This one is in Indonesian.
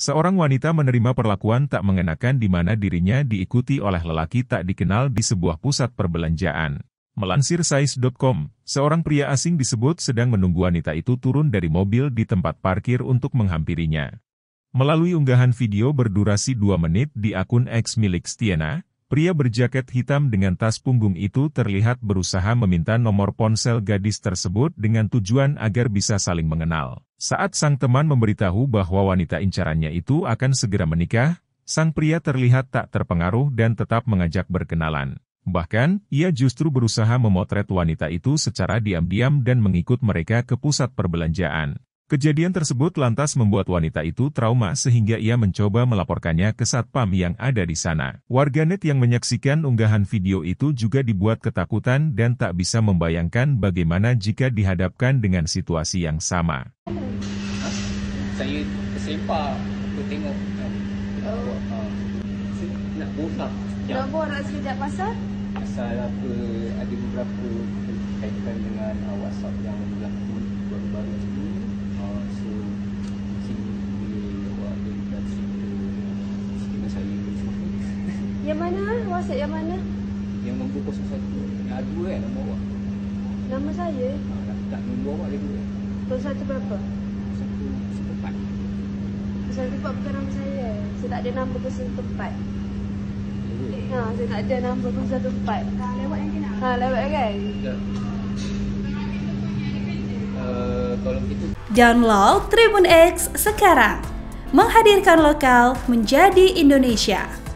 Seorang wanita menerima perlakuan tak mengenakan di mana dirinya diikuti oleh lelaki tak dikenal di sebuah pusat perbelanjaan. Melansir size.com, seorang pria asing disebut sedang menunggu wanita itu turun dari mobil di tempat parkir untuk menghampirinya. Melalui unggahan video berdurasi 2 menit di akun X milik Stiena, Pria berjaket hitam dengan tas punggung itu terlihat berusaha meminta nomor ponsel gadis tersebut dengan tujuan agar bisa saling mengenal. Saat sang teman memberitahu bahwa wanita incarannya itu akan segera menikah, sang pria terlihat tak terpengaruh dan tetap mengajak berkenalan. Bahkan, ia justru berusaha memotret wanita itu secara diam-diam dan mengikut mereka ke pusat perbelanjaan. Kejadian tersebut lantas membuat wanita itu trauma sehingga ia mencoba melaporkannya ke satpam yang ada di sana. Warganet yang menyaksikan unggahan video itu juga dibuat ketakutan dan tak bisa membayangkan bagaimana jika dihadapkan dengan situasi yang sama. Saya tengok. Nak Nak ada beberapa kaitan dengan uh, WhatsApp yang berlaku baru-baru ini. Yang mana? Wasit yang mana? Yang nombor 01. Yang ada dua kan nombor awak. Nama saya? Ha, ah, tak, nombor awak ada dua. 01 berapa? 01 14. 01 bukan nama saya. Saya tak ada nombor 04. Ha, ah, saya tak ada nombor 014. Ha, lewat yang kena. Ha, ah, lewat kan? Ya. kalau gitu. Download Tribun X sekarang. Menghadirkan lokal menjadi Indonesia.